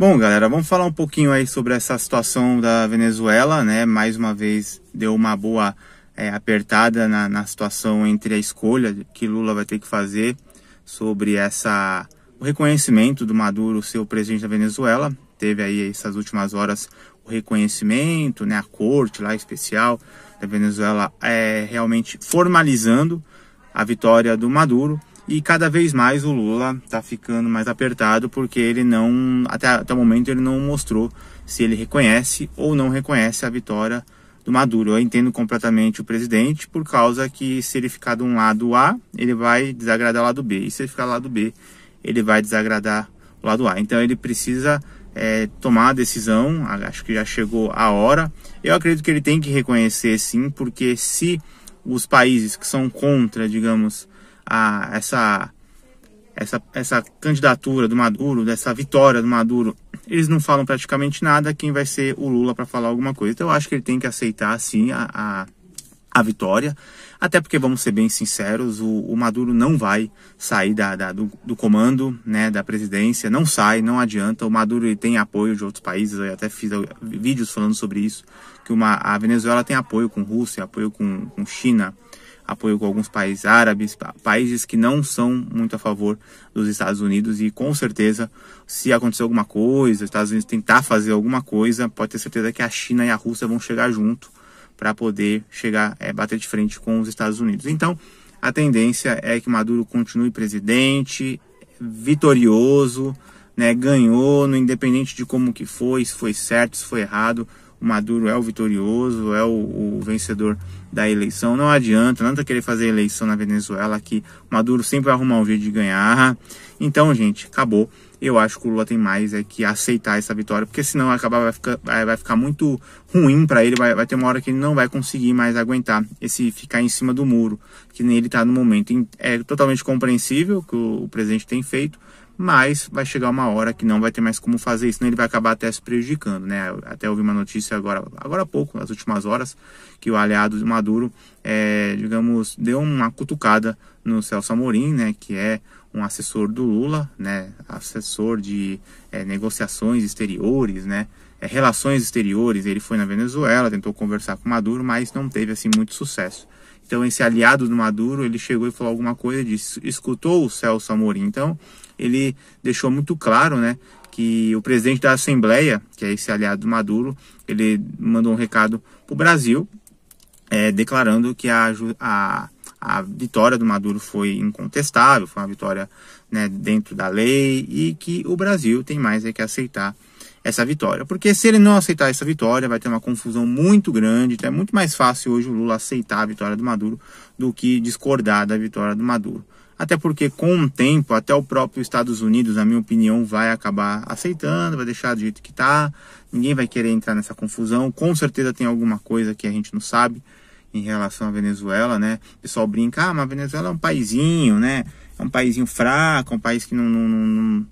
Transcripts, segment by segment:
Bom, galera, vamos falar um pouquinho aí sobre essa situação da Venezuela, né? Mais uma vez deu uma boa é, apertada na, na, situação entre a escolha que Lula vai ter que fazer sobre essa o reconhecimento do Maduro ser o presidente da Venezuela. Teve aí essas últimas horas o reconhecimento, né? A corte lá especial da Venezuela é realmente formalizando a vitória do Maduro e cada vez mais o Lula está ficando mais apertado porque ele não, até, até o momento, ele não mostrou se ele reconhece ou não reconhece a vitória do Maduro. Eu entendo completamente o presidente por causa que se ele ficar de um lado A, ele vai desagradar o lado B. E se ele ficar do lado B, ele vai desagradar o lado A. Então ele precisa é, tomar a decisão, acho que já chegou a hora. Eu acredito que ele tem que reconhecer sim, porque se os países que são contra, digamos, a essa essa, essa candidatura do Maduro, dessa vitória do Maduro, eles não falam praticamente nada. Quem vai ser o Lula para falar alguma coisa? Então eu acho que ele tem que aceitar sim a, a, a vitória. Até porque, vamos ser bem sinceros, o, o Maduro não vai sair da, da do, do, comando né, da presidência, não sai, não adianta. O Maduro ele tem apoio de outros países, eu até fiz vídeos falando sobre isso, que uma, a Venezuela tem apoio com Rússia, apoio com, com China, apoio com alguns países árabes, países que não são muito a favor dos Estados Unidos e com certeza se acontecer alguma coisa, os Estados Unidos tentar fazer alguma coisa, pode ter certeza que a China e a Rússia vão chegar junto para poder chegar é, bater de frente com os Estados Unidos. Então, a tendência é que Maduro continue presidente, vitorioso, né, ganhou, no independente de como que foi, se foi certo, se foi errado o Maduro é o vitorioso, é o, o vencedor da eleição. Não adianta, não adianta querer fazer eleição na Venezuela, que Maduro sempre vai arrumar um jeito de ganhar. Então, gente, acabou. Eu acho que o Lula tem mais é que aceitar essa vitória, porque senão vai acabar vai ficar, vai, ficar muito ruim para ele. Vai, vai ter uma hora que ele não vai conseguir mais aguentar esse ficar em cima do muro, que nem ele está no momento. É totalmente compreensível que o, o presidente tem feito, mas vai chegar uma hora que não vai ter mais como fazer isso, né? ele vai acabar até se prejudicando, né? Até ouvi uma notícia agora, agora há pouco, nas últimas horas, que o aliado de Maduro, é, digamos, deu uma cutucada no Celso Amorim, né? Que é um assessor do Lula, né? Assessor de é, negociações exteriores, né? É, relações exteriores. Ele foi na Venezuela, tentou conversar com Maduro, mas não teve assim muito sucesso. Então, esse aliado do Maduro, ele chegou e falou alguma coisa, disse, escutou o Celso Amorim. Então, ele deixou muito claro, né, que o presidente da Assembleia, que é esse aliado do Maduro, ele mandou um recado para o Brasil, é, declarando que a, a a vitória do Maduro foi incontestável, foi uma vitória né, dentro da lei e que o Brasil tem mais é que aceitar essa vitória. Porque se ele não aceitar essa vitória, vai ter uma confusão muito grande. Então é muito mais fácil hoje o Lula aceitar a vitória do Maduro do que discordar da vitória do Maduro. Até porque, com o tempo, até o próprio Estados Unidos, na minha opinião, vai acabar aceitando, vai deixar do jeito que está. Ninguém vai querer entrar nessa confusão. Com certeza tem alguma coisa que a gente não sabe em relação à Venezuela, né? O pessoal brinca, ah, mas a Venezuela é um paísinho, né? É um paísinho fraco, é um país que não, não, não, não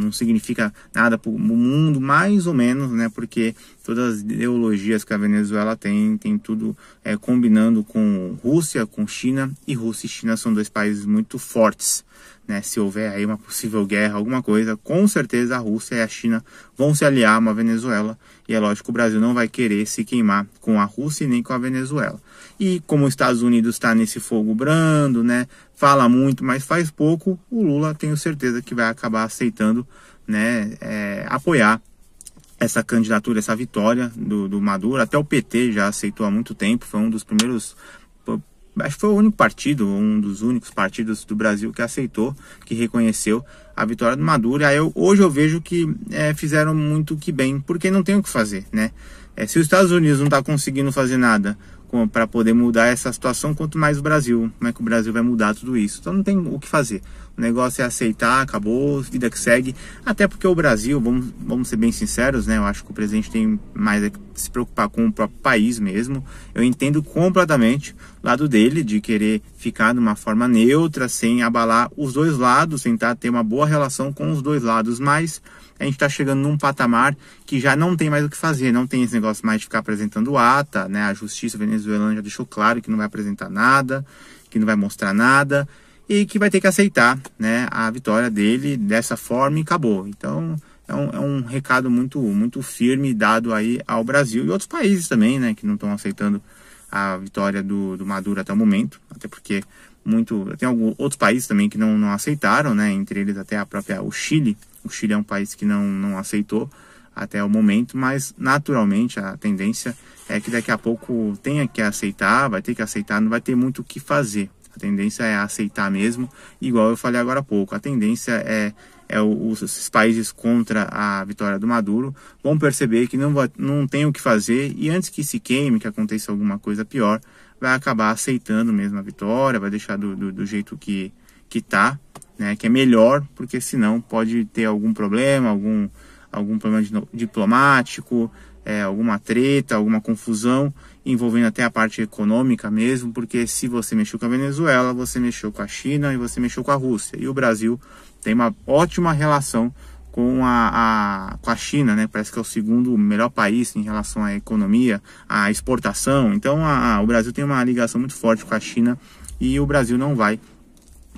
não, significa nada para o mundo, mais ou menos, né? Porque todas as ideologias que a Venezuela tem, tem tudo é, combinando com Rússia, com China, e Rússia e China são dois países muito fortes. Né? Se houver aí uma possível guerra, alguma coisa, com certeza a Rússia e a China vão se aliar a uma Venezuela, e é lógico o Brasil não vai querer se queimar com a Rússia e nem com a Venezuela. E como os Estados Unidos está nesse fogo brando, né? fala muito, mas faz pouco, o Lula tenho certeza que vai acabar aceitando né, é, apoiar essa candidatura, essa vitória do, do Maduro. Até o PT já aceitou há muito tempo, foi um dos primeiros acho que foi o único partido, um dos únicos partidos do Brasil que aceitou, que reconheceu a vitória do Maduro. E aí eu, hoje eu vejo que é, fizeram muito que bem, porque não tem o que fazer, né? É, se os Estados Unidos não está conseguindo fazer nada para poder mudar essa situação, quanto mais o Brasil, como é que o Brasil vai mudar tudo isso? Então não tem o que fazer. O negócio é aceitar, acabou, vida que segue. Até porque o Brasil, vamos, vamos ser bem sinceros, né? Eu acho que o presidente tem mais a é se preocupar com o próprio país mesmo. Eu entendo completamente o lado dele de querer ficar de uma forma neutra, sem abalar os dois lados, tentar ter uma boa relação com os dois lados, mas a gente está chegando num patamar que já não tem mais o que fazer, não tem esse negócio mais de ficar apresentando ata, né? A justiça venezuelana já deixou claro que não vai apresentar nada, que não vai mostrar nada e que vai ter que aceitar né, a vitória dele dessa forma e acabou. Então é um, é um recado muito, muito firme dado aí ao Brasil e outros países também, né, que não estão aceitando a vitória do, do Maduro até o momento, até porque muito tem alguns outros países também que não, não aceitaram, né, entre eles até a própria o Chile. O Chile é um país que não, não aceitou até o momento, mas naturalmente a tendência é que daqui a pouco tenha que aceitar, vai ter que aceitar, não vai ter muito o que fazer. A tendência é aceitar mesmo, igual eu falei agora há pouco. A tendência é, é os países contra a vitória do Maduro vão perceber que não, não tem o que fazer e antes que se queime, que aconteça alguma coisa pior, vai acabar aceitando mesmo a vitória, vai deixar do, do, do jeito que, que tá, né? Que é melhor, porque senão pode ter algum problema, algum algum problema de, diplomático, é, alguma treta, alguma confusão, envolvendo até a parte econômica mesmo, porque se você mexeu com a Venezuela, você mexeu com a China e você mexeu com a Rússia. E o Brasil tem uma ótima relação com a, a, com a China, né? Parece que é o segundo melhor país em relação à economia, à exportação. Então a, a, o Brasil tem uma ligação muito forte com a China e o Brasil não vai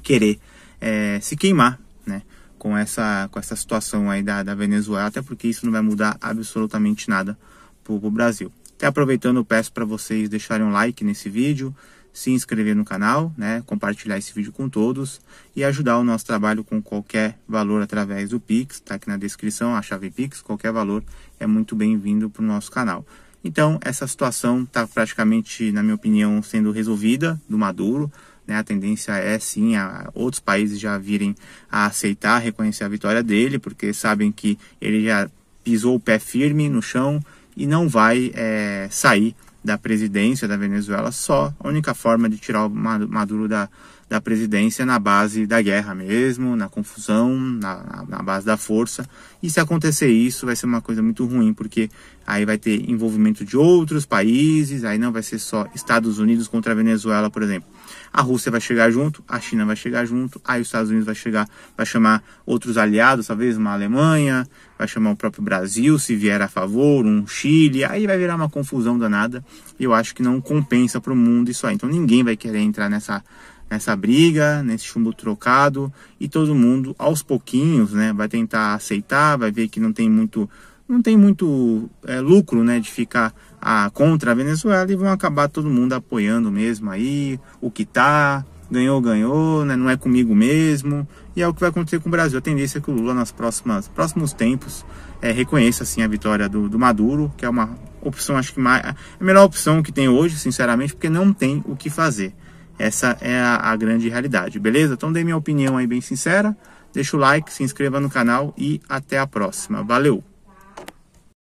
querer é, se queimar, né? com essa, com essa situação aí da, da Venezuela, até porque isso não vai mudar absolutamente nada para o Brasil. Até aproveitando, peço para vocês deixarem um like nesse vídeo, se inscrever no canal, né, compartilhar esse vídeo com todos e ajudar o nosso trabalho com qualquer valor através do Pix, está aqui na descrição a chave Pix, qualquer valor é muito bem-vindo para o nosso canal. Então, essa situação está praticamente, na minha opinião, sendo resolvida do Maduro. Né? A tendência é sim a outros países já virem a aceitar, reconhecer a vitória dele, porque sabem que ele já pisou o pé firme no chão e não vai é, sair da presidência da Venezuela só. A única forma de tirar o Maduro da, da presidência na base da guerra mesmo, na confusão, na, na, base da força. E se acontecer isso, vai ser uma coisa muito ruim, porque aí vai ter envolvimento de outros países, aí não vai ser só Estados Unidos contra a Venezuela, por exemplo. A Rússia vai chegar junto, a China vai chegar junto, aí os Estados Unidos vai chegar, vai chamar outros aliados, talvez uma Alemanha, vai chamar o próprio Brasil, se vier a favor, um Chile, aí vai virar uma confusão danada. E eu acho que não compensa para o mundo isso aí. Então ninguém vai querer entrar nessa nessa briga, nesse chumbo trocado e todo mundo aos pouquinhos, né, vai tentar aceitar, vai ver que não tem muito não tem muito é, lucro, né, de ficar a, ah, contra a Venezuela e vão acabar todo mundo apoiando mesmo aí o que tá, ganhou, ganhou, né, não é comigo mesmo e é o que vai acontecer com o Brasil. A tendência é que o Lula nas próximas próximos tempos é, reconheça assim a vitória do, do Maduro, que é uma opção acho que mais é a melhor opção que tem hoje, sinceramente, porque não tem o que fazer. Essa é a, a grande realidade, beleza? Então dê minha opinião aí bem sincera, deixa o like, se inscreva no canal e até a próxima. Valeu!